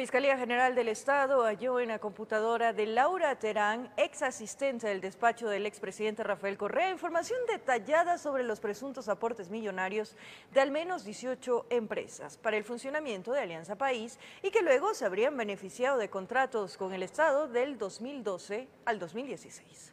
Fiscalía General del Estado halló en la computadora de Laura Terán, ex asistente del despacho del expresidente Rafael Correa, información detallada sobre los presuntos aportes millonarios de al menos 18 empresas para el funcionamiento de Alianza País y que luego se habrían beneficiado de contratos con el Estado del 2012 al 2016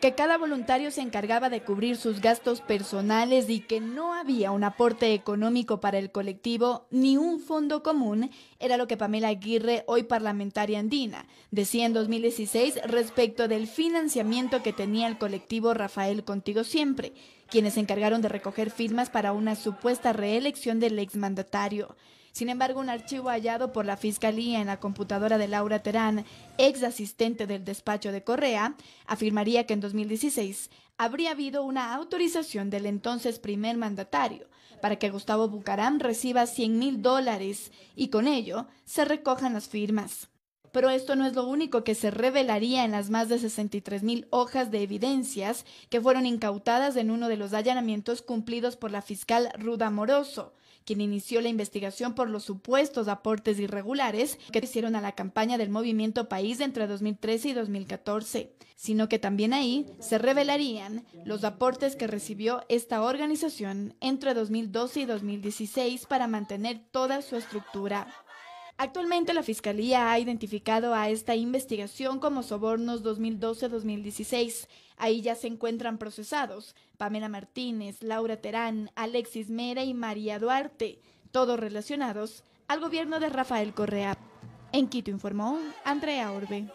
que cada voluntario se encargaba de cubrir sus gastos personales y que no había un aporte económico para el colectivo ni un fondo común, era lo que Pamela Aguirre, hoy parlamentaria andina, decía en 2016 respecto del financiamiento que tenía el colectivo Rafael Contigo Siempre, quienes se encargaron de recoger firmas para una supuesta reelección del exmandatario. Sin embargo, un archivo hallado por la Fiscalía en la computadora de Laura Terán, ex asistente del despacho de Correa, afirmaría que en 2016 habría habido una autorización del entonces primer mandatario para que Gustavo Bucaram reciba 100 mil dólares y con ello se recojan las firmas. Pero esto no es lo único que se revelaría en las más de 63 mil hojas de evidencias que fueron incautadas en uno de los allanamientos cumplidos por la fiscal Ruda Moroso, quien inició la investigación por los supuestos aportes irregulares que hicieron a la campaña del movimiento país entre 2013 y 2014, sino que también ahí se revelarían los aportes que recibió esta organización entre 2012 y 2016 para mantener toda su estructura. Actualmente la Fiscalía ha identificado a esta investigación como Sobornos 2012-2016. Ahí ya se encuentran procesados Pamela Martínez, Laura Terán, Alexis Mera y María Duarte, todos relacionados al gobierno de Rafael Correa. En Quito informó Andrea Orbe.